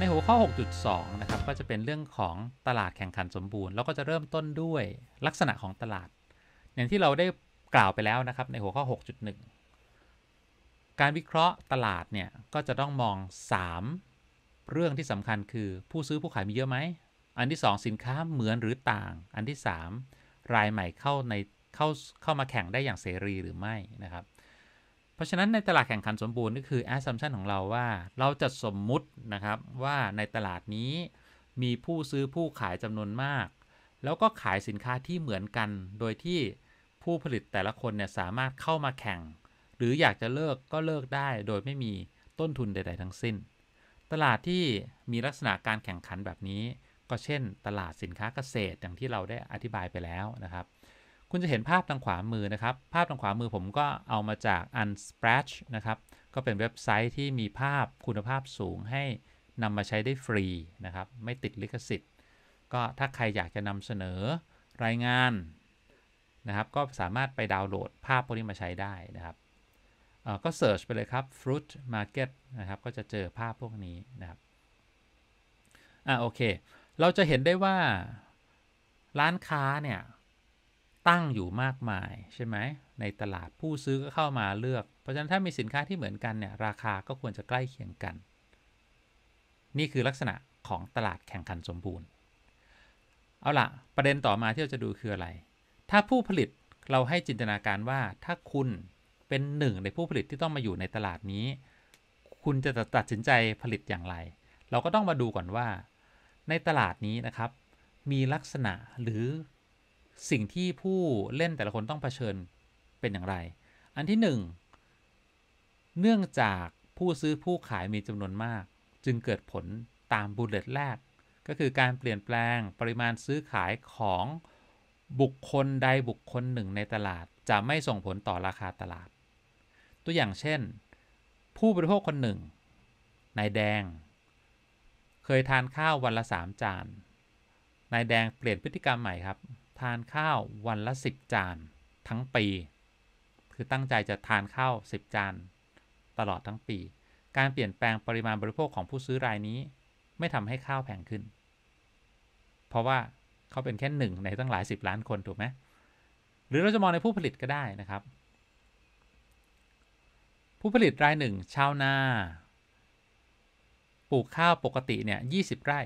ในหัวข้อ 6.2 นะครับ ก็จะเป็นเรื่องของตลาดแข่งขันสมบูรณ์ แล้วก็จะเริ่มต้นด้วยลักษณะของตลาด อย่างที่เราได้กล่าวไปแล้วนะครับ ในหัวข้อ 6.1 การวิเคราะห์ตลาด เนี่ย ก็จะต้องมอง 3 เรื่องที่สำคัญคือ ผู้ซื้อผู้ขายมีเยอะไหม อันที่ 2 สินค้าเหมือนหรือต่าง อันที่ 3 รายใหม่เข้าในเข้าเข้ามาแข่งได้อย่างเสรีหรือไม่นะครับเพราะฉะนั้นในตลาดแข่งขันสมบูรณ์ก็คือ assumption ของเราว่าเราจะสมมุตินะครับว่าในตลาดนี้มีผู้ซื้อผู้ขายจำนวนมาก แล้วก็ขายสินค้าที่เหมือนกัน โดยที่ผู้ผลิตแต่ละคนเนี่ยสามารถเข้ามาแข่ง หรืออยากจะเลิกก็เลิกได้โดยไม่มีต้นทุนใดๆทั้งสิ้น ตลาดที่มีลักษณะการแข่งขันแบบนี้ ก็เช่นตลาดสินค้าเกษตรอย่างที่เราได้อธิบายไปแล้วนะครับคุณจะเห็นภาพทางขวามือนะครับ ภาพทางขวามือผมก็เอามาจาก Unsplash นะครับ ก็เป็นเว็บไซต์ที่มีภาพคุณภาพสูงให้นำมาใช้ได้ฟรีนะครับ ไม่ติดลิขสิทธิ์ ก็ถ้าใครอยากจะนำเสนอรายงาน นะครับ ก็สามารถไปดาวน์โหลดภาพพวก นี้ มาใช้ได้ นะครับก็เสิร์ชไปเลยครับ fruit market นะครับ ก็จะเจอภาพพวกนี้นะครับ อ่าโอเค เราจะเห็นได้ว่าร้านค้าเนี่ยตั้ง อยู่มากมายใช่ไหม ในตลาดผู้ซื้อ ก็ เข้ามาเลือกเพราะฉะนั้นถ้ามีสินค้าที่เหมือนกัน เนี่ย ราคาก็ควรจะใกล้เคียงกัน นี่คือลักษณะของตลาดแข่งขันสมบูรณ์ เอาละประเด็นต่อมา ที่ เรา จะดูคืออะไร ถ้าผู้ผลิตเราให้จินตนาการว่าถ้าคุณเป็นหนึ่งในผู้ผลิตที่ต้องมาอยู่ในตลาดนี้ คุณจะตัดสินใจผลิตอย่างไร เราก็ต้องมาดูก่อนว่า ในตลาดนี้นะครับ มีลักษณะหรือสิ่งที่ผู้เล่นแต่ละคนต้องเผชิญเป็นอย่างไร อันที่ 1 เนื่องจากผู้ซื้อผู้ขายมีจำนวนมาก จึงเกิดผลตาม บูลเลตแรก ก็คือการเปลี่ยนแปลงปริมาณซื้อขายของบุคคลใดบุคคลหนึ่งในตลาดจะไม่ส่งผลต่อราคาตลาด ตัวอย่างเช่น ผู้ บริโภคคนหนึ่ง นายแดง เคยทานข้าววันละสามจาน นายแดงเปลี่ยนพฤติกรรมใหม่ครับทานข้าววันละ 10 จานทั้งปี คือตั้งใจจะทาน ข้าว10 จาน ตลอดทั้งปี การเปลี่ยนแปลงปริมาณบริโภคของผู้ซื้อรายนี้ ไม่ทำให้ ข้าวแพงขึ้น เพราะว่าเขาเป็น แค่หนึ่ง ในตั้งหลาย 10 ล้านคนถูกไหมหรือเราจะมองในผู้ผลิตก็ได้นะครับ ผู้ผลิตรายหนึ่งชาวนาปลูกข้าวปกติเนี่ยยีไร่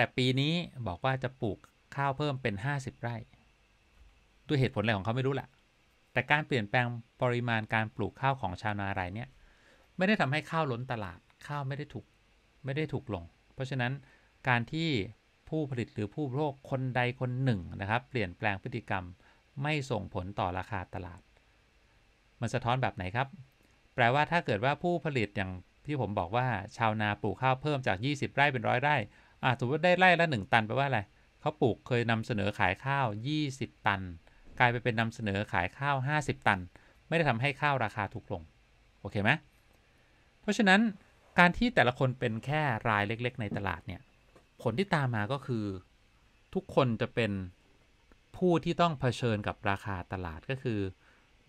แต่ปีนี้บอกว่าจะปลูกข้าวเพิ่มเป็น 50 ไร่ด้วยเหตุผลอะไรของเขาไม่รู้ แหละ แต่การเปลี่ยนแปลงปริมาณการปลูกข้าวของชาวนารายเนี่ยไม่ได้ทำให้ข้าวล้นตลาดข้าวไม่ได้ ถูก ไม่ได้ถูกลง เพราะฉะนั้น การที่ผู้ผลิตหรือผู้บริโภคคนใดคนหนึ่งนะครับ เปลี่ยนแปลงพฤติกรรม ไม่ส่งผลต่อราคาตลาด มันสะท้อนแบบไหนครับ แปลว่าถ้าเกิดว่าผู้ผลิตอย่างที่ผมบอกว่า ชาวนาปลูกข้าวเพิ่มจาก 20 ไร่เป็นร้อยไร่อ่าือว่าได้ไร่ละหนึ่งตันแปลว่า อะไรเขาปลูกเคยนำเสนอขายข้าว 20 ตัน กลายไปเป็นนำเสนอขายข้าว 50 ตัน ไม่ได้ทำให้ ข้าว ราคาถูก ลง โอเคไหมเพราะฉะนั้นการที่แต่ละคนเป็นแค่รายเล็กๆ ในตลาดเนี่ย ผลที่ตามมาก็คือ ทุกคนจะเป็นผู้ที่ต้องเผชิญกับราคาตลาดก็คือ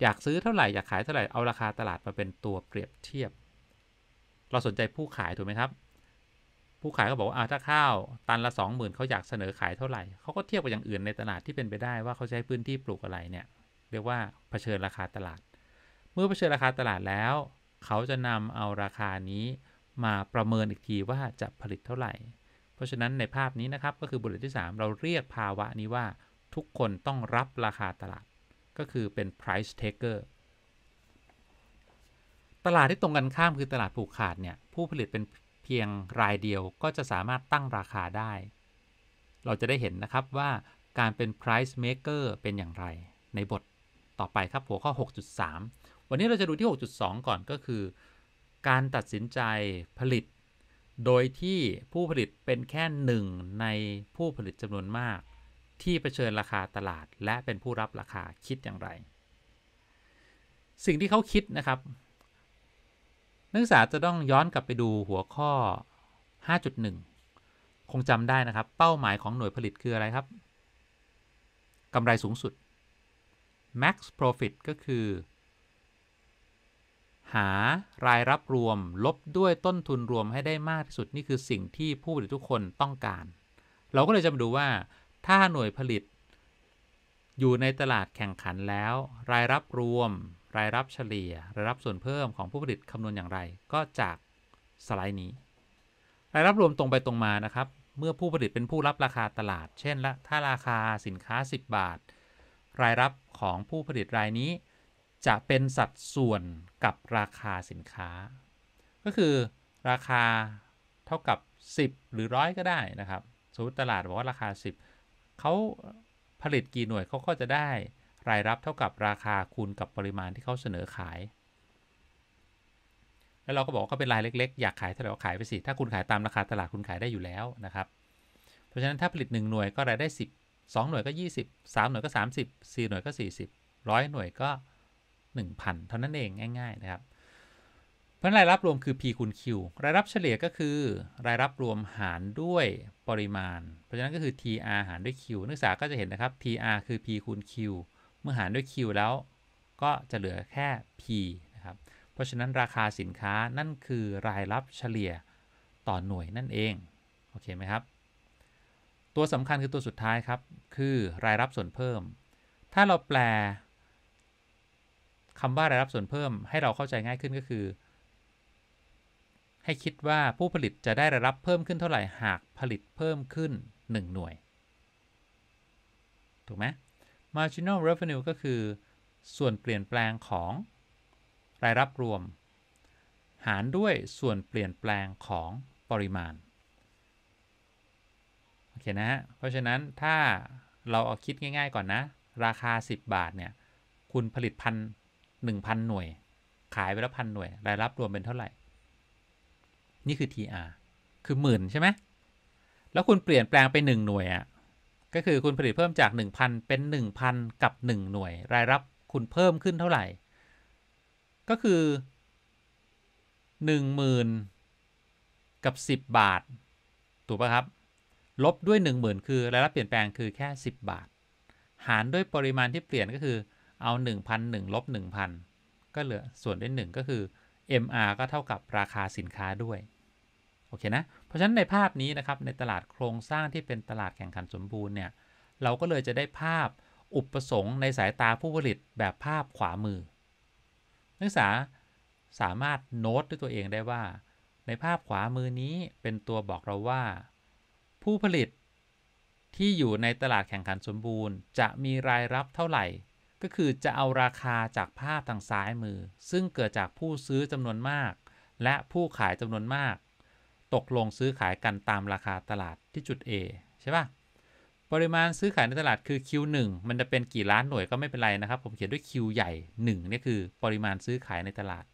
อยากซื้อเท่าไหร่อยากขายเท่าไหร่เอาราคาตลาดมาเป็นตัวเปรียบเทียบ เราสนใจผู้ขายถูกไหมครับผู้ขายก็บอกว่าถ้าข้าวตันละ20,000เขาอยากเสนอขายเท่าไหร่เขาก็เทียบกับอย่างอื่นในตลาดที่เป็นไปได้ว่าเขาใช้พื้นที่ปลูกอะไรเนี่ยเรียกว่าเผชิญราคาตลาด เมื่อเผชิญราคาตลาดแล้วเขาจะนำเอาราคานี้มาประเมินอีกทีว่าจะผลิตเท่าไหร่ เพราะฉะนั้นในภาพนี้นะครับก็คือบุลเลตที่ 3 เราเรียกภาวะนี้ว่าทุกคนต้องรับราคาตลาดก็คือเป็น price taker ตลาดที่ตรงกันข้ามคือตลาดผูกขาดเนี่ยผู้ผลิตเป็นพียงรายเดียวก็จะสามารถตั้งราคาได้ เราจะได้เห็นนะครับว่าการเป็น price maker เป็นอย่างไร ในบทต่อไปครับหัวข้อ 6.3 วันนี้เราจะดูที่ 6.2 ก่อนก็คือ การตัดสินใจผลิต โดยที่ผู้ผลิตเป็นแค่หนึ่งในผู้ผลิตจำนวนมาก ที่เผชิญราคาตลาดและเป็นผู้รับราคาคิดอย่างไร สิ่งที่เขาคิดนะครับนักศึกษาจะต้องย้อนกลับไปดูหัวข้อ 5.1 คงจำได้นะครับ เป้าหมายของหน่วยผลิตคืออะไรครับ กำไรสูงสุด max profit ก็คือ หารายรับรวม ลบด้วยต้นทุนรวมให้ได้มากที่สุด นี่คือสิ่งที่ผู้ผลิตทุกคนต้องการ เราก็เลยจะมาดูว่า ถ้าหน่วยผลิตอยู่ในตลาดแข่งขันแล้ว รายรับรวมรายรับเฉลี่ยรายรับส่วนเพิ่มของผู้ผลิตคำนวณอย่างไร ก็จากสไลด์นี้ รายรับรวมตรงไปตรงมานะครับ เมื่อผู้ผลิตเป็นผู้รับราคาตลาด เช่นละถ้าราคาสินค้า 10 บาท รายรับของผู้ผลิตรายนี้ จะเป็นสัดส่วนกับราคาสินค้า ก็คือ ราคาเท่ากับ 10 หรือร้อยก็ได้นะครับ สมมติตลาดบอกว่าราคา 10เขาผลิตกี่หน่วยเขาก็จะได้รายรับ เท่ากับราคาคูณกับปริมาณที่เขาเสนอขาย แล้วเราก็บอกว่าเป็นรายเล็กๆ อยากขายเท่าไหร่ก็ขายไป สิ ถ้าคุณขายตามราคาตลาดคุณขายได้อยู่แล้วนะครับ เพราะฉะนั้นถ้าผลิต 1 หน่วยก็รายได้10 2หน่วยก็20 3หน่วยก็ 30 4 หน่วยก็ 40 100 หน่วยก็1,000เท่านั้นเองง่ายๆนะครับ เพราะรายรับรวมคือ P คูณ Q รายรับเฉลี่ยก็คือ รายรับรวมหารด้วยปริมาณ เพราะฉะนั้นก็คือ TR หารด้วย Q นักศึกษาก็จะเห็นนะครับ TR คือ P คูณ Q เมื่อหารด้วย Q แล้วก็จะเหลือแค่ P นะครับเพราะฉะนั้นราคาสินค้านั่นคือรายรับเฉลี่ยต่อหน่วยนั่นเองโอเคไหมครับตัวสำคัญคือตัวสุดท้ายครับคือ รายรับส่วนเพิ่มถ้าเราแปลคำว่ารายรับส่วนเพิ่ม ให้เราเข้าใจง่ายขึ้นก็คือ ให้คิดว่าผู้ผลิตจะได้รายรับเพิ่มขึ้นเท่าไหร่หากผลิตเพิ่มขึ้น 1 หน่วยถูกไหม marginal revenue ก็คือส่วนเปลี่ยนแปลงของ รายรับรวม หารด้วยส่วนเปลี่ยนแปลงของปริมาณ โอเคนะฮะเพราะฉะนั้นถ้าเราเอาคิดง่ายๆ ก่อนนะ ราคา 10 บาทเนี่ย คุณผลิตพันหนึ่งพันหน่วย ขายไปแล้วพันหน่วย รายรับรวมเป็นเท่าไหร่ นี่คือ TR คือหมื่นใช่ไหมแล้วคุณเปลี่ยนแปลงไป 1 หน่วยอะก็คือคุณผลิตเพิ่มจาก 1,000 เป็น 1,000 กับ 1 หน่วยรายรับคุณเพิ่มขึ้นเท่าไหร่ ก็คือ 10,000 กับ 10 บาทถูกป่ะครับลบด้วย10,000 คือรายรับเปลี่ยนแปลงคือแค่ 10 บาท หารด้วยปริมาณที่เปลี่ยนก็คือเอา 1,001ลบ1,000 ก็เหลือส่วนด้วย1ก็คือ MR ก็เท่ากับราคาสินค้าด้วยโอเคนะราะฉะนั้น ในภาพนี้นะครับ ในตลาดโครงสร้างที่เป็นตลาดแข่งขันสมบูรณ์เนี่ยเราก็เลยจะได้ภาพอุปสงค์ ในสายตาผู้ผลิตแบบภาพขวามือ นักศึกษาสามารถโน้ตด้วยตัวเองได้ว่า ในภาพขวามือนี้เป็นตัวบอกเราว่า ผู้ผลิตที่อยู่ในตลาดแข่งขันสมบูรณ์ จะมีรายรับเท่าไหร่ ก็คือจะเอาราคาจากภาพทางซ้ายมือ ซึ่งเกิดจากผู้ซื้อจำนวนมาก และผู้ขายจำนวนมากตกลงซื้อขายกันตามราคาตลาดที่จุด A ใช่ปะปริมาณซื้อขายในตลาดคือ Q1 มัน จะ เป็นกี่ล้านหน่วยก็ไม่เป็นไร นะ ครับ ผมเขียนด้วย Q ใหญ่1นี่คือปริมาณซื้อขายในตลาด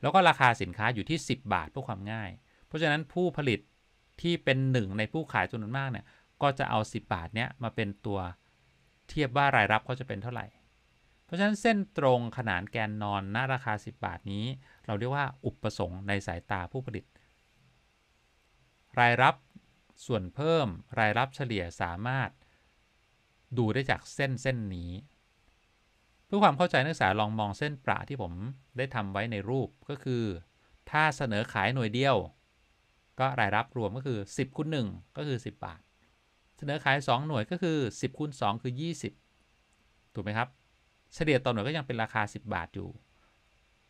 แล้วก็ราคาสินค้าอยู่ที่ 10 บาทเพื่อความง่าย เพราะฉะนั้นผู้ผลิตที่เป็นหนึ่งในผู้ขายจำนวนมากเนี่ย ก็จะเอา 10 บาทเนี้ยมาเป็นตัวเทียบว่ารายรับเขาจะเป็นเท่าไหร่ เพราะฉะนั้นเส้นตรงขนานแกนนอนณราคา 10 บาทนี้เราเรียกว่าอุปสงค์ในสายตาผู้ผลิตรายรับส่วนเพิ่มรายรับเฉลี่ยสามารถดูได้จากเส้นเส้นนี้เพื่อความเข้าใจนักศึกษาลองมองเส้นประ ที่ผมได้ทำไว้ในรูปก็คือ ถ้าเสนอขายหน่วยเดียว ก็รายรับรวมก็คือ 10คูณ1ก็คือ 10 บาท เสนอขาย 2 หน่วยก็คือ 10คูณ2คือ 20ถูกไหมครับ เฉลี่ยต่อหน่วยก็ยังเป็นราคา 10 บาทอยู่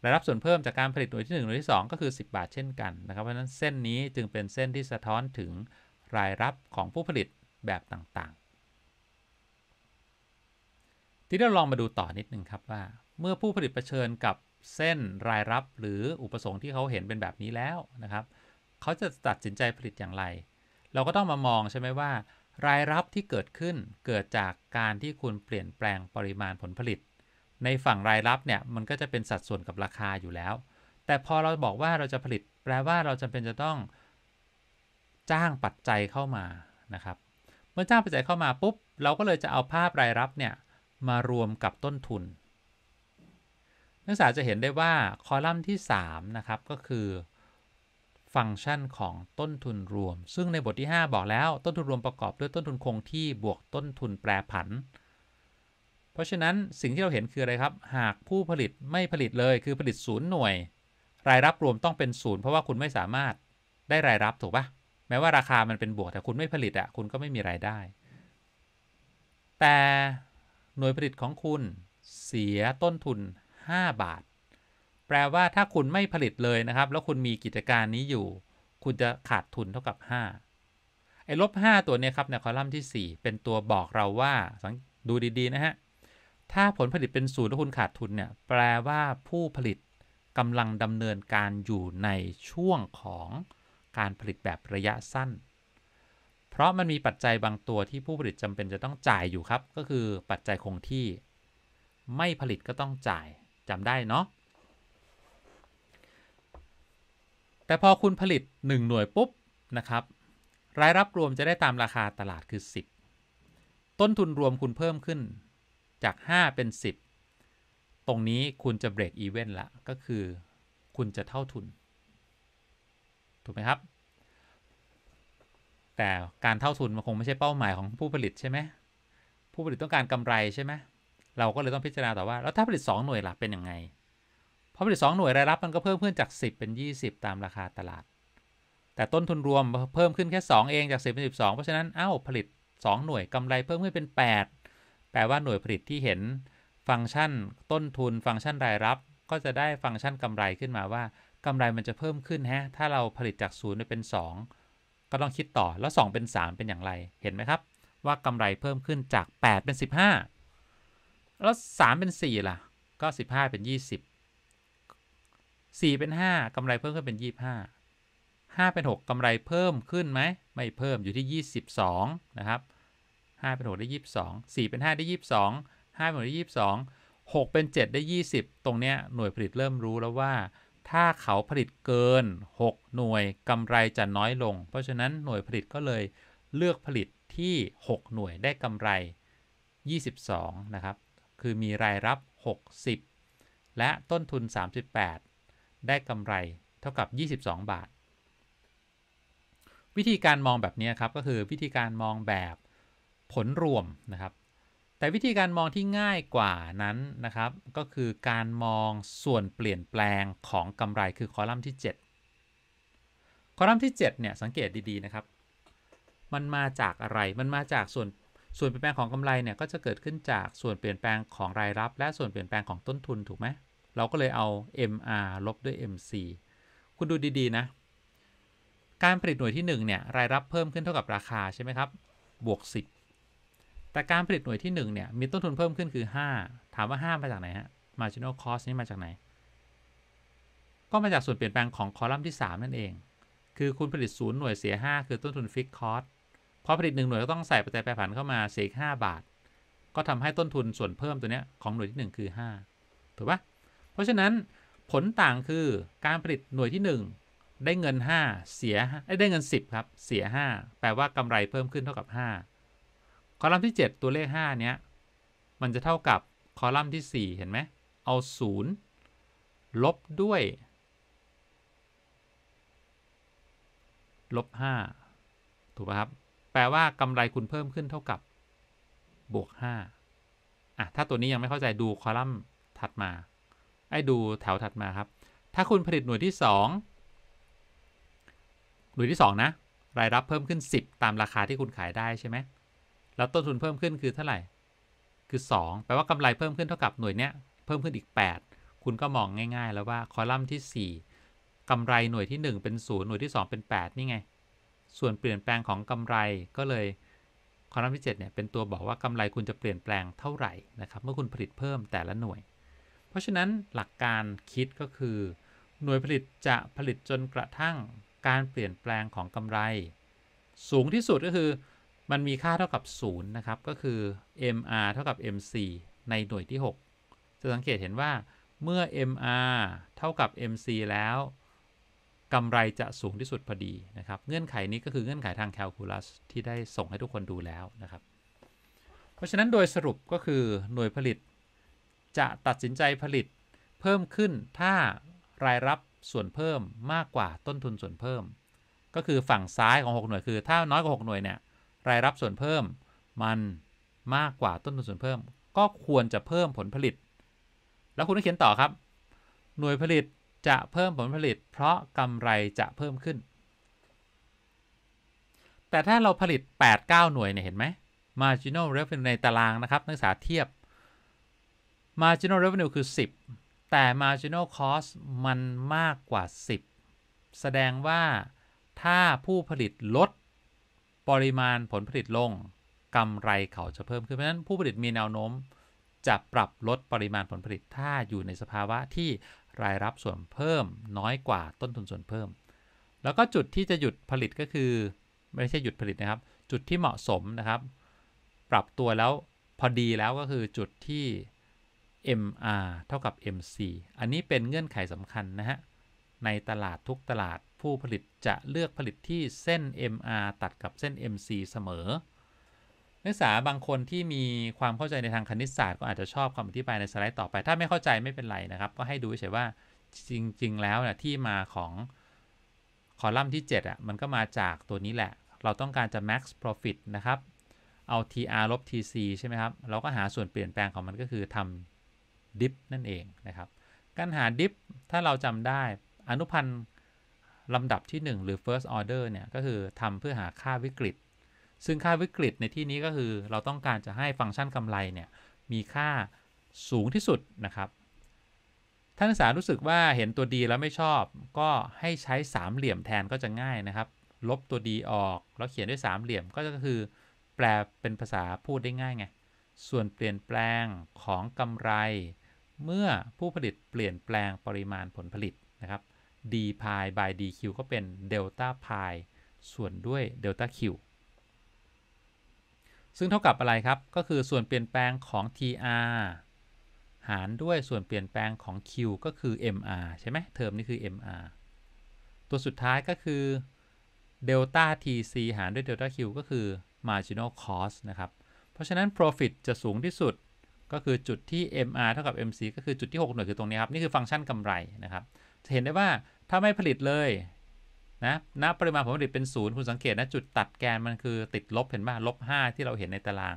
รายรับส่วนเพิ่มจากการผลิตหน่วยที่ 1 หน่วยที่ 2 ก็คือ 10 บาทเช่นกันนะครับเพราะฉะนั้นเส้นนี้จึงเป็นเส้นที่สะท้อนถึงรายรับของผู้ผลิตแบบต่างๆ ที่เราลองมาดูต่อนิดนึงครับว่า เมื่อผู้ผลิตเผชิญกับเส้นรายรับหรืออุปสงค์ที่เขาเห็นเป็นแบบนี้แล้วนะครับ เขาจะตัดสินใจผลิตอย่างไร เราก็ต้องมามองใช่ไหมว่า รายรับที่เกิดขึ้นเกิดจากการที่คุณเปลี่ยนแปลงปริมาณผลผลิตในฝั่งรายรับเนี่ยมันก็จะเป็นสัดส่วนกับราคาอยู่แล้ว แต่พอเราบอกว่าเราจะผลิตแปลว่าเราจำเป็นจะต้อง จ้างปัจจัยเข้ามานะครับ เมื่อจ้างปัจจัยเข้ามาปุ๊บ เราก็เลยจะเอาภาพรายรับเนี่ยมารวมกับต้นทุน นักศึกษาจะเห็นได้ว่าคอลัมน์ที่3นะครับก็คือฟังก์ชันของต้นทุนรวม ซึ่งในบทที่ 5 บอกแล้วต้นทุนรวมประกอบด้วยต้นทุนคงที่บวกต้นทุนแปรผันเพราะฉะนั้นสิ่งที่เราเห็นคืออะไรครับ หากผู้ผลิตไม่ผลิตเลยคือผลิตศูนย์หน่วย รายรับรวมต้องเป็นศูนย์เพราะว่าคุณไม่สามารถได้รายรับถูกปะแม้ว่าราคามันเป็นบวกแต่คุณไม่ผลิตอะ่ะคุณก็ไม่มีรายได้ แต่หน่วยผลิตของคุณ เสียต้นทุน 5 บาท แปลว่าถ้าคุณไม่ผลิตเลยนะครับ แล้วคุณมีกิจการนี้อยู่ คุณจะขาดทุนเท่ากับ 5 ไอ้ลบ5ตัวนี้ครับในคอลัมน์ที่ 4 เป็นตัวบอกเราว่าดูดีๆนะฮะถ้าผลผลิตเป็นศูนย์และคุณขาดทุนเนี่ยแปลว่าผู้ผลิตกำลังดำเนินการอยู่ในช่วงของการผลิตแบบระยะสั้น เพราะมันมีปัจจัยบางตัวที่ผู้ผลิตจำเป็นจะต้องจ่ายอยู่ครับ ก็คือปัจจัยคงที่ไม่ผลิตก็ต้องจ่ายจำได้เนาะ แต่พอคุณผลิต1หน่วยปุ๊บนะครับ รายรับรวมจะได้ตามราคาตลาดคือ 10 ต้นทุนรวมคุณเพิ่มขึ้นจาก 5 เป็น 10 ตรงนี้คุณจะเบรกอีเวนต์ละก็คือ คุณจะเท่าทุนถูกไหมครับ แต่การเท่าทุนมันคงไม่ใช่เป้าหมายของผู้ผลิตใช่ไหม ผู้ผลิตต้องการกำไรใช่ไหม เราก็เลยต้องพิจารณาต่อว่า แล้วถ้าผลิต2หน่วยล่ะเป็นยังไงพอผลิต2หน่วยรายรับมันก็เพิ่มขึ้นจาก 10 เป็น 20 ตามราคาตลาด แต่ต้นทุนรวมเพิ่มขึ้นแค่ 2 เองจาก 10 เป็น 12 เพราะฉะนั้นเอ้าผลิต2หน่วยกำไรเพิ่มขึ้นเป็น8แปลว่าหน่วยผลิตที่เห็นฟังก์ชันต้นทุนฟังก์ชันรายรับก็จะได้ฟังก์ชันกำไรขึ้นมาว่า กำไรมันจะเพิ่มขึ้นฮะถ้าเราผลิตจากศูนย์ไปเป็น 2 ก็ต้องคิดต่อ แล้ว 2 เป็น 3 เป็นอย่างไรเห็นไหมครับ ว่ากำไรเพิ่มขึ้นจาก 8 เป็น 15 แล้ว 3 เป็น 4 ล่ะ ก็ 15 เป็น 20 4 เป็น 5 กำไรเพิ่มขึ้นเป็น 25 5 เป็น 6 กำไรเพิ่มขึ้นไหมไม่เพิ่มอยู่ที่ 22 นะครับ5เป็น6ได้ 22 4 เป็น 5 ได้ 22 5เป็น6ได้22 6 เป็น 7 ได้ 20 ตรงเนี้ยหน่วยผลิตเริ่มรู้แล้วว่า ถ้าเขาผลิตเกิน 6 หน่วยกำไรจะน้อยลง เพราะฉะนั้นหน่วยผลิตก็เลยเลือกผลิตที่ 6 หน่วยได้กำไร 22 นะครับ คือมีรายรับ 60 และต้นทุน 38 ได้กำไรเท่ากับ 22 บาท วิธีการมองแบบนี้ครับก็คือวิธีการมองแบบผลรวมนะครับ แต่วิธีการมองที่ง่ายกว่านั้น นะครับ ก็คือการมองส่วนเปลี่ยนแปลงของกำไรคือคอลัมน์ที่ 7 คอลัมน์ที่7เนี่ยสังเกตดี ๆ นะครับ มันมาจากอะไร มันมาจากส่วน ส่วนเปลี่ยนแปลงของกำไรเนี่ยก็จะเกิดขึ้นจากส่วนเปลี่ยนแปลงของรายรับและส่วนเปลี่ยนแปลงของต้นทุนถูกไหมเราก็เลยเอา MR ลบด้วย MC คุณดูดีๆนะ การผลิตหน่วยที่1เนี่ยรายรับเพิ่มขึ้นเท่ากับราคาใช่ไหมครับ บวก10แต่การผลิตหน่วยที่1เนี่ยมีต้นทุนเพิ่มขึ้นคือ 5 ถามว่า 5 มาจากไหนฮะ marginal cost นี่มาจากไหน ก็มาจากส่วนเปลี่ยนแปลงของคอลัมน์ที่ 3 นั่นเอง คือคุณผลิตศูนย์หน่วยเสีย 5 คือต้นทุน fixed cost พอผลิต 1 หน่วยก็ต้องใส่ปัจจัยแปรผันเข้ามาเสียห้า5บาท ก็ทำให้ต้นทุนส่วนเพิ่มตัวเนี้ยของหน่วยที่1คือ5ถูกปะเพราะฉะนั้น ผลต่างคือ การผลิตหน่วยที่ 1 ได้เงิน 5 เสียได้เงิน10ครับเสีย5 แปลว่ากำไรเพิ่มขึ้นเท่ากับ 5คอลัมน์ที่ 7 ตัวเลข5เนี้ยมันจะเท่ากับคอลัมน์ที่4เห็นไหมเอา 0 ลบด้วยลบ5ถูกป่ะครับแปลว่ากำไรคุณเพิ่มขึ้นเท่ากับบวก5อ่ะถ้าตัวนี้ยังไม่เข้าใจดูคอลัมน์ถัดมาไอ้ดูแถวถัดมาครับ ถ้าคุณผลิตหน่วยที่ 2 หน่วยที่ 2นะรายรับเพิ่มขึ้น 10 ตามราคาที่คุณขายได้ ใช่ไหมแล้ว ต้นทุนเพิ่มขึ้นคือเท่าไหร่ คือ 2 แปลว่ากำไรเพิ่มขึ้นเท่ากับหน่วยเนี้ยเพิ่มขึ้นอีก 8 คุณก็มองง่าย ๆ แล้วว่าคอลัมน์ที่ 4 กำไรหน่วยที่ 1 เป็น0หน่วยที่2เป็น8นี่ไง ส่วนเปลี่ยนแปลงของกำไรก็เลยคอลัมน์ที่7เนี่ยเป็นตัวบอกว่ากำไรคุณจะเปลี่ยนแปลงเท่าไหร่นะครับเมื่อคุณผลิตเพิ่มแต่ละหน่วย เพราะฉะนั้นหลักการคิดก็คือ หน่วยผลิตจะผลิตจนกระทั่งการเปลี่ยนแปลงของกำไร สูงที่สุดก็คือมันมีค่าเท่ากับ 0 นะครับ ก็คือ mr เท่ากับ mc ในหน่วยที่ 6 จะสังเกตเห็นว่าเมื่อ mr เท่ากับ mc แล้วกำไรจะสูงที่สุดพอดีนะครับ เงื่อนไขนี้ก็คือเงื่อนไขทางแคลคูลัส ที่ได้ส่งให้ทุกคนดูแล้วนะครับ เพราะฉะนั้นโดยสรุปก็คือหน่วยผลิต จะตัดสินใจผลิตเพิ่มขึ้นถ้ารายรับส่วนเพิ่มมากกว่าต้นทุนส่วนเพิ่ม ก็คือฝั่งซ้ายของ6หน่วยคือถ้าน้อยกว่า6หน่วยเนี่ยรายรับส่วนเพิ่มมันมากกว่าต้นทุนส่วนเพิ่มก็ควรจะเพิ่มผลผลิต แล้วคุณก็เขียนต่อครับหน่วยผลิตจะเพิ่มผลผลิตเพราะกำไรจะเพิ่มขึ้น แต่ถ้าเราผลิต 8-9 หน่วยเนี่ยเห็นไหม marginal revenue ในตารางนะครับ นักศึกษาเทียบ marginal revenue คือ 10 แต่ marginal cost มันมากกว่า 10 แสดงว่าถ้าผู้ผลิตลดปริมาณผลผลิตลง กำไรเขาจะเพิ่มขึ้นเพราะฉะนั้นผู้ผลิตมีแนวโน้ม จะปรับลดปริมาณผลผลิตถ้าอยู่ในสภาวะที่รายรับส่วนเพิ่มน้อยกว่าต้นทุนส่วนเพิ่ม แล้วก็จุดที่จะหยุดผลิตก็คือ ไม่ใช่หยุดผลิตนะครับ จุดที่เหมาะสมนะครับ ปรับตัวแล้วพอดีแล้วก็คือจุดที่ MR เท่ากับ MC อันนี้เป็นเงื่อนไขสำคัญนะฮะในตลาดทุกตลาดผู้ผลิตจะเลือกผลิตที่เส้น MR ตัดกับเส้น MC เสมอ นักศึกษาบางคนที่มีความเข้าใจในทางคณิตศาสตร์ก็อาจจะชอบคำอธิบายในสไลด์ต่อไป ถ้าไม่เข้าใจไม่เป็นไรนะครับ ก็ให้ดูเฉยว่าจริง ๆ แล้วนะที่มาของคอลัมน์ที่7อ่ะมันก็มาจากตัวนี้แหละ เราต้องการจะ max profit นะครับ เอา TR ลบ TC ใช่ไหมครับ เราก็หาส่วนเปลี่ยนแปลงของมันก็คือทำดิฟนั่นเองนะครับ การหาดิฟถ้าเราจำได้อนุพันธ์ลำดับที่ 1 หรือ first order เนี่ย ก็คือทำเพื่อหาค่าวิกฤต ซึ่งค่าวิกฤตในที่นี้ก็คือเราต้องการจะให้ฟังก์ชันกำไรเนี่ย มีค่าสูงที่สุดนะครับ ท่านศึกษารู้สึกว่าเห็นตัวดีแล้วไม่ชอบ ก็ให้ใช้สามเหลี่ยมแทนก็จะง่ายนะครับ ลบตัวดีออก แล้วเขียนด้วยสามเหลี่ยมก็คือ แปลเป็นภาษาพูดได้ง่ายไง ส่วนเปลี่ยนแปลงของกำไร เมื่อผู้ผลิตเปลี่ยนแปลงปริมาณผลผลิตนะครับ d pi by dq ก็เป็น delta pi ส่วนด้วย delta q ซึ่งเท่ากับอะไรครับก็คือส่วนเปลี่ยนแปลงของ tr หารด้วยส่วนเปลี่ยนแปลงของ q ก็คือ mr ใช่ไหมเทอมนี้คือ mr ตัวสุดท้ายก็คือ delta tc หารด้วย delta q ก็คือ marginal cost นะครับเพราะฉะนั้น profit จะสูงที่สุดก็คือจุดที่ mr เท่ากับ mc ก็คือจุดที่ 6 หน่วยคือตรงนี้ครับ นี่คือฟังก์ชันกำไรนะครับจะเห็นได้ว่าถ้าไม่ผลิตเลยนะนบปริมาณผลผลิตเป็นศูนย์คุณสังเกตนะ จุดตัดแกนมันคือติดลบเห็นไหมลบห้าที่เราเห็นในตาราง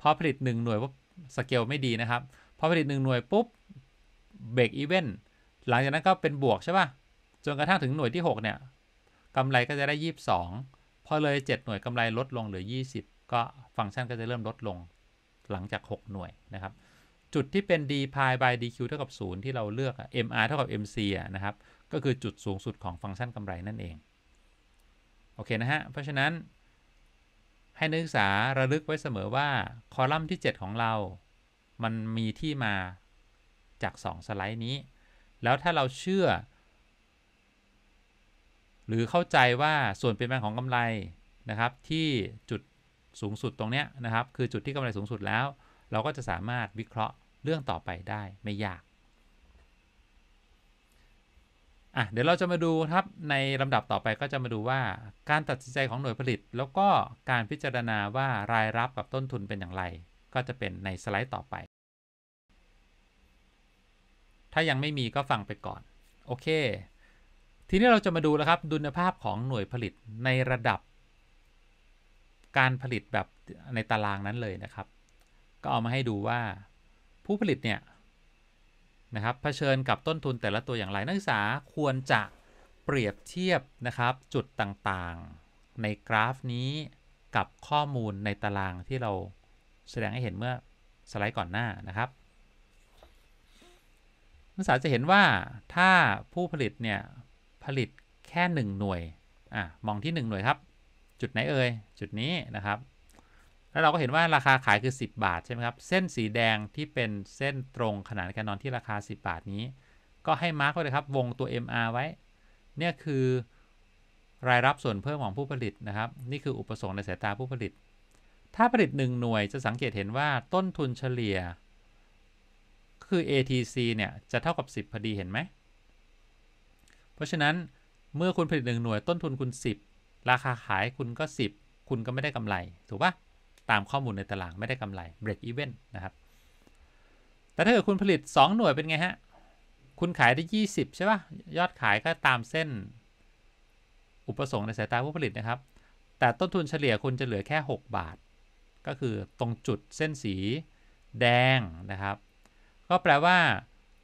พอผลิต 1 หน่วยว่าสเกลไม่ดีนะครับพอผลิต 1 หน่วยปุ๊บเบรกอีเวนต์หลังจากนั้นก็เป็นบวกใช่ป่ะจนกระทั่งถึงหน่วยที่ 6 เนี่ยกำไรก็จะได้ 22 พอเลย 7 หน่วยกำไรลดลงเหลือ 20 ก็ฟังก์ชันก็จะเริ่มลดลง หลังจาก 6 หน่วยนะครับ จุดที่เป็น d pi by dq เท่ากับ0ที่เราเลือก mr เท่ากับ mc นะครับก็คือจุดสูงสุดของฟังก์ชันกำไรนั่นเอง โอเค นะฮะ เพราะฉะนั้น ให้นักศึกษาระลึกไว้เสมอว่าคอลัมน์ที่ 7 ของเรา มันมีที่มาจาก 2 สไลด์นี้ แล้วถ้าเราเชื่อ หรือเข้าใจว่าส่วนเปลี่ยนแปลงของกำไร นะครับ ที่จุดสูงสุดตรง เนี้ย นะครับ คือจุดที่กำไรสูงสุดแล้ว เราก็จะสามารถวิเคราะห์เรื่องต่อไปได้ไม่ยาก่ะเดี๋ยวเราจะมาดูครับในลำดับต่อไปก็จะมาดูว่าการตัดสินใจของหน่วยผลิตแล้วก็การพิจารณาว่ารายรับกับต้นทุนเป็นอย่างไร ก็จะเป็นในสไลด์ต่อไป ถ้ายังไม่มีก็ฟังไปก่อนโอเค ทีนี้เราจะมาดูแล้วครับดุลภาพของหน่วยผลิตในระดับ การผลิตแบบในตารางนั้นเลยนะครับ ก็เอามาให้ดูว่าผู้ผลิตเนี่ยนะครับ เผชิญกับต้นทุนแต่ละตัวอย่างไร นักศึกษาควรจะเปรียบเทียบนะครับ จุดต่าง ๆ ในกราฟนี้กับข้อมูลในตารางที่เราแสดงให้เห็นเมื่อสไลด์ก่อนหน้านะครับ นักศึกษาจะเห็นว่าถ้าผู้ผลิต เนี่ย ผลิตแค่1หน่วย อ่ะ มองที่ 1 หน่วยครับ จุดไหนเอ่ย จุดนี้นะครับแล้วเราก็เห็นว่าราคาขายคือ 10 บาทใช่ไหมครับ เส้นสีแดงที่เป็นเส้นตรงขนาดการนอนที่ราคา 10 บาทนี้ ก็ให้มาร์กไว้เลยครับวงตัว MR ไว้ เนี่ยคือ รายรับส่วนเพิ่มของผู้ผลิตนะครับ นี่คืออุปสงค์ในสายตาผู้ผลิต ถ้าผลิต1หน่วยจะสังเกตเห็นว่าต้นทุนเฉลี่ย คือ ATC เนี่ยจะเท่ากับ 10 พอดีเห็นไหม เพราะฉะนั้นเมื่อคุณผลิต1หน่วยต้นทุนคุณ10 ราคาขายคุณก็ 10 คุณก็ไม่ได้กำไรถูกปะตามข้อมูลในตารางไม่ได้กำไร break even นะครับแต่ถ้าเกิดคุณผลิต 2 หน่วยเป็นไงฮะคุณขายได้ 20 ใช่ปะ่ะยอดขายก็ตามเส้น อุปสงค์ในสายตาผู้ผลิตนะครับ แต่ต้นทุนเฉลี่ยคุณจะเหลือแค่ 6 บาท ก็คือตรงจุดเส้นสีแดงนะครับก็แปลว่า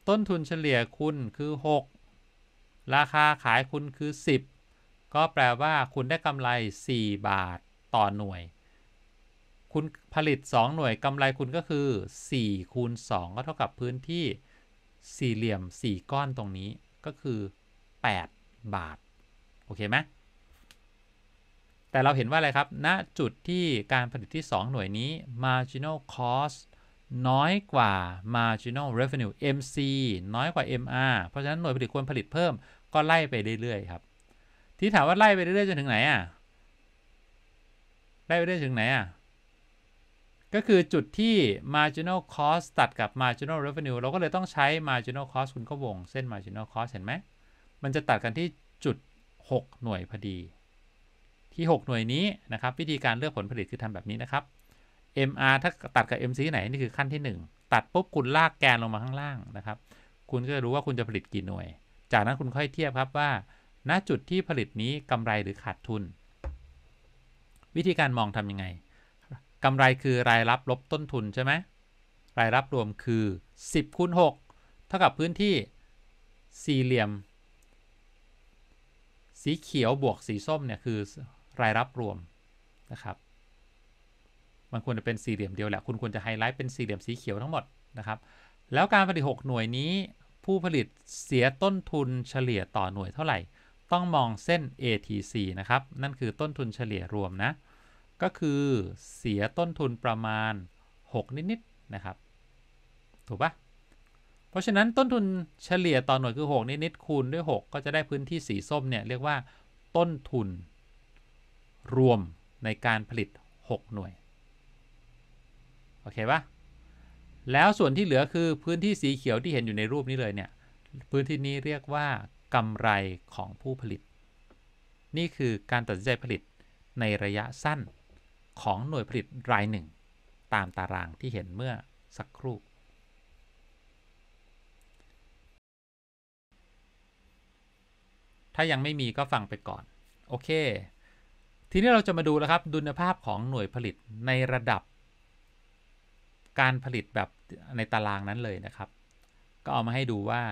ต้นทุนเฉลี่ยคุณคือ 6 ราคาขายคุณคือ 10 ก็แปลว่าคุณได้กำไร 4 บาทต่อหน่วยคุณผลิต 2 หน่วยกำไรคุณก็คือ 4 คูณ 2 ก็เท่ากับพื้นที่สี่เหลี่ยม 4 ก้อนตรงนี้ก็คือ 8 บาท โอเคไหมแต่เราเห็นว่าอะไรครับ ณจุดที่การผลิตที่ 2 หน่วยนี้ marginal cost น้อยกว่า marginal revenue MC น้อยกว่า MR เพราะฉะนั้นหน่วยผลิตควรผลิตเพิ่มก็ไล่ไปเรื่อย ๆ ครับ ที่ถามว่าไล่ไปเรื่อย ๆจนถึงไหนอ่ะ ไล่ไปเรื่อยถึงไหนอ่ะก็คือจุดที่ marginal cost ตัดกับ marginal revenue เราก็เลยต้องใช้ marginal cost คุณก็วงเส้น marginal cost เห็นไหมมันจะตัดกันที่จุด 6 หน่วยพอดี ที่ 6 หน่วยนี้นะครับ วิธีการเลือกผลผลิตคือทำแบบนี้นะครับ MR ถ้าตัดกับ MC ไหน นี่คือขั้นที่ 1 ตัดปุ๊บคุณลากแกนลงมาข้างล่างนะครับ คุณก็จะรู้ว่าคุณจะผลิตกี่หน่วย จากนั้นคุณค่อยเทียบครับว่าณจุดที่ผลิตนี้กำไรหรือขาดทุน วิธีการมองทำยังไงกำไรคือรายรับลบต้นทุนใช่ไหมรายรับรวมคือ 10คูณ6เท่ากับพื้นที่สี่เหลี่ยม สีเขียวบวกสีส้ม เนี่ยคือรายรับรวมนะครับมันควรจะเป็นสี่เหลี่ยมเดียวแหละคุณควรจะไฮไลท์เป็นสี่เหลี่ยมสีเขียวทั้งหมดนะครับแล้วการผลิต6หน่วยนี้ผู้ผลิตเสียต้นทุนเฉลี่ยต่อหน่วยเท่าไหร่ ต้องมองเส้น ATC นะครับ นั่นคือต้นทุนเฉลี่ยรวมนะก็คือเสียต้นทุนประมาณ 6 นิดๆนะครับ ถูกปะเพราะฉะนั้นต้นทุนเฉลี่ยต่อหน่วยคือ 6 นิดๆคูณด้วย6ก็จะได้พื้นที่สีส้มเนี่ยเรียกว่าต้นทุน รวมในการผลิต 6 หน่วยโอเคปะแล้วส่วนที่เหลือคือพื้นที่สีเขียวที่เห็นอยู่ในรูปนี้ เลยเนี่ย พื้นที่นี้เรียกว่ากำไรของผู้ผลิต นี่คือการตัดสินใจผลิตในระยะสั้นของหน่วยผลิตรายหนึ่งตามตารางที่เห็นเมื่อสักครู่ ถ้ายังไม่มีก็ฟังไปก่อน โอเค ทีนี้เราจะมาดูแล้วครับดุลภาพของหน่วยผลิตในระดับ การผลิตแบบในตารางนั้นเลยนะครับ ก็เอามาให้ดูว่า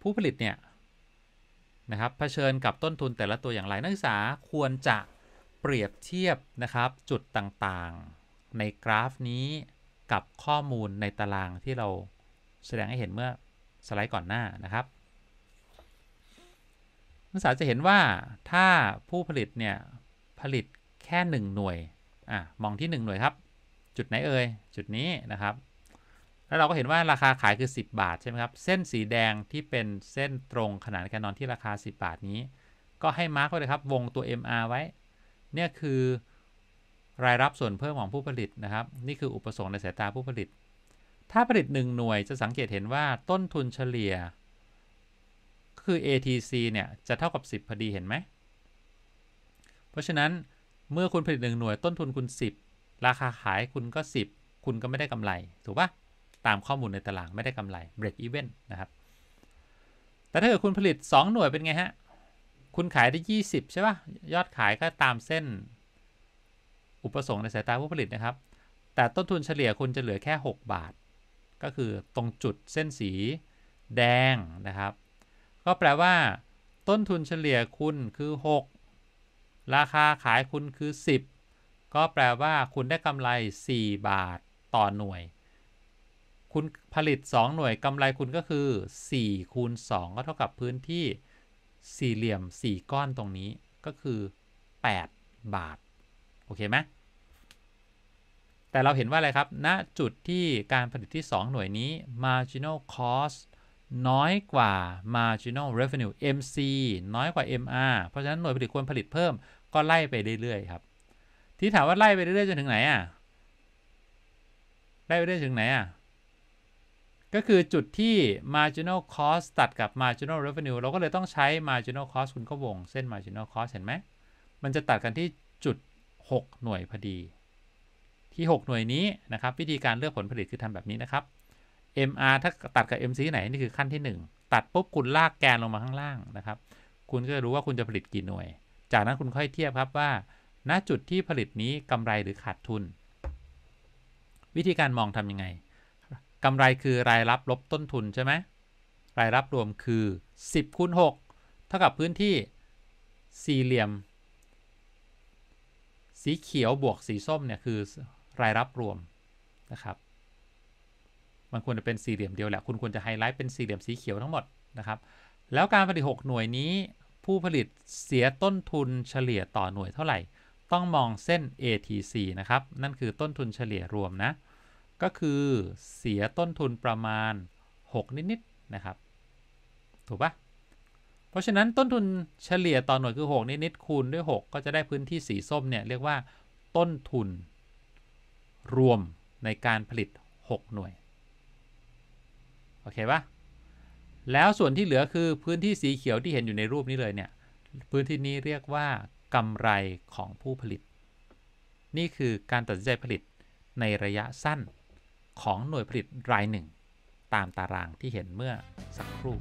ผู้ผลิตเนี่ย นะครับเผชิญกับต้นทุนแต่ละตัวอย่างไรนักศึกษาควรจะเปรียบเทียบนะครับจุดต่าง ๆ ในกราฟนี้กับข้อมูลในตารางที่เราแสดงให้เห็นเมื่อสไลด์ก่อนหน้านะครับ นักศึกษาจะเห็นว่าถ้าผู้ผลิตเนี่ยผลิตแค่ 1 หน่วย อ่ะ มองที่ 1 หน่วยครับ จุด ไหน เอ่ยจุดนี้นะครับ แล้วเราก็เห็นว่าราคาขายคือ 10 บาทใช่ไหมครับเส้นสีแดงที่เป็นเส้นตรงขนาดกันนอนที่ราคา10บาท นี้ ก็ให้มาร์กไว้เลยครับวงตัว MR ไว้เนี่ย คือรายรับส่วนเพิ่มของผู้ผลิต นะครับ นี่คืออุปสงค์ในสายตาผู้ผลิต ถ้าผลิต1หน่วยจะสังเกตเห็นว่าต้นทุนเฉลี่ย คือ ATC เนี่ย จะเท่ากับ 10พอดีเห็นไหมเพราะฉะนั้นเมื่อคุณผลิต 1 หน่วยต้นทุนคุณ 10 ราคา ขายคุณก็ 10 คุณก็ไม่ได้กำไร ถูกปะตามข้อมูลในตลาดไม่ได้กำไร break even นะครับแต่ถ้าเกิดคุณผลิต2หน่วยเป็นไงฮะคุณขายได้20ใช่ปะ่ะยอดขายก็ตามเส้น อุปสงค์ในสายตาผู้ผลิตนะครับ แต่ต้นทุนเฉลี่ยคุณจะเหลือแค่ 6 บาท ก็คือ ตรงจุดเส้นสี แดงนะครับ ก็แปลว่าต้นทุนเฉลี่ยคุณคือ 6 ราคาขายคุณคือ 10 ก็แปลว่าคุณได้กำไร 4 บาทต่อหน่วย คุณผลิต 2 หน่วยกำไรคุณก็คือ 4คูณ2ก็เท่ากับพื้นที่สี่เหลี่ยมสี่ก้อนตรงนี้ก็คือ 8 บาท โอเคไหมแต่เราเห็นว่าอะไรครับณนะจุดที่การผลิตที่ 2 หน่วยนี้ marginal cost น้อยกว่า marginal revenue MC น้อยกว่า MR เพราะฉะนั้น หน่วยผลิต ควรผลิตเพิ่มก็ ไล่ไป เรื่อยๆ ครับ ที่ถามว่า ไล่ ไป เรื่อย ๆจนถึงไหน อ่ะ ไล่ ไปเรื่อยๆถึงไหน อ่ะก็คือจุดที่ marginal cost ตัดกับ marginal revenue เราก็เลยต้องใช้ marginal cost คุณก็วงเส้น marginal cost เห็นไหมมันจะตัดกันที่จุด 6 หน่วยพอดี ที่ 6 หน่วยนี้นะครับ วิธีการเลือกผลผลิตคือทำแบบนี้นะครับ MR ถ้าตัดกับ MC ไหน นี่คือขั้นที่ 1 ตัดปุ๊บคุณลากแกนลงมาข้างล่างนะครับ คุณก็จะรู้ว่าคุณจะผลิตกี่หน่วย จากนั้นคุณค่อยเทียบครับว่า ณจุดที่ผลิตนี้กำไรหรือขาดทุน วิธีการมองทำยังไงกำไรคือ รายรับลบต้นทุนใช่ไหม รายรับรวมคือ 10คูณ6เท่ากับพื้นที่สี่เหลี่ยม สีเขียวบวกสีส้มเนี่ย คือรายรับรวม นะครับ มันควรจะเป็นสี่เหลี่ยมเดียวแหละคุณ ควรจะ ไฮไลท์เป็นสี่เหลี่ยมสีเขียว ทั้งหมด นะครับ แล้วการผลิต 6 หน่วยนี้ ผู้ผลิตเสียต้นทุนเฉลี่ย ต่อหน่วยเท่าไหร่ ต้องมองเส้น ATC นะครับนั่นคือต้นทุนเฉลี่ยรวมนะก็คือเสียต้นทุนประมาณ 6 นิดๆนะครับถูกปะเพราะฉะนั้นต้นทุนเฉลี่ยต่อหน่วยคือ 6 นิดๆคูณด้วย 6 ก็จะได้พื้นที่สีส้มเนี่ยเรียกว่าต้นทุน รวมในการผลิต 6 หน่วยโอเคปะแล้วส่วนที่เหลือ คือพื้นที่สีเขียวที่เห็นอยู่ในรูปนี้เลยเนี่ยพื้นที่นี้เรียกว่ากำไรของผู้ผลิต นี่คือการตัดสินใจผลิตในระยะสั้นของหน่วยผลิตรายหนึ่ง ตามตารางที่เห็นเมื่อสักครู่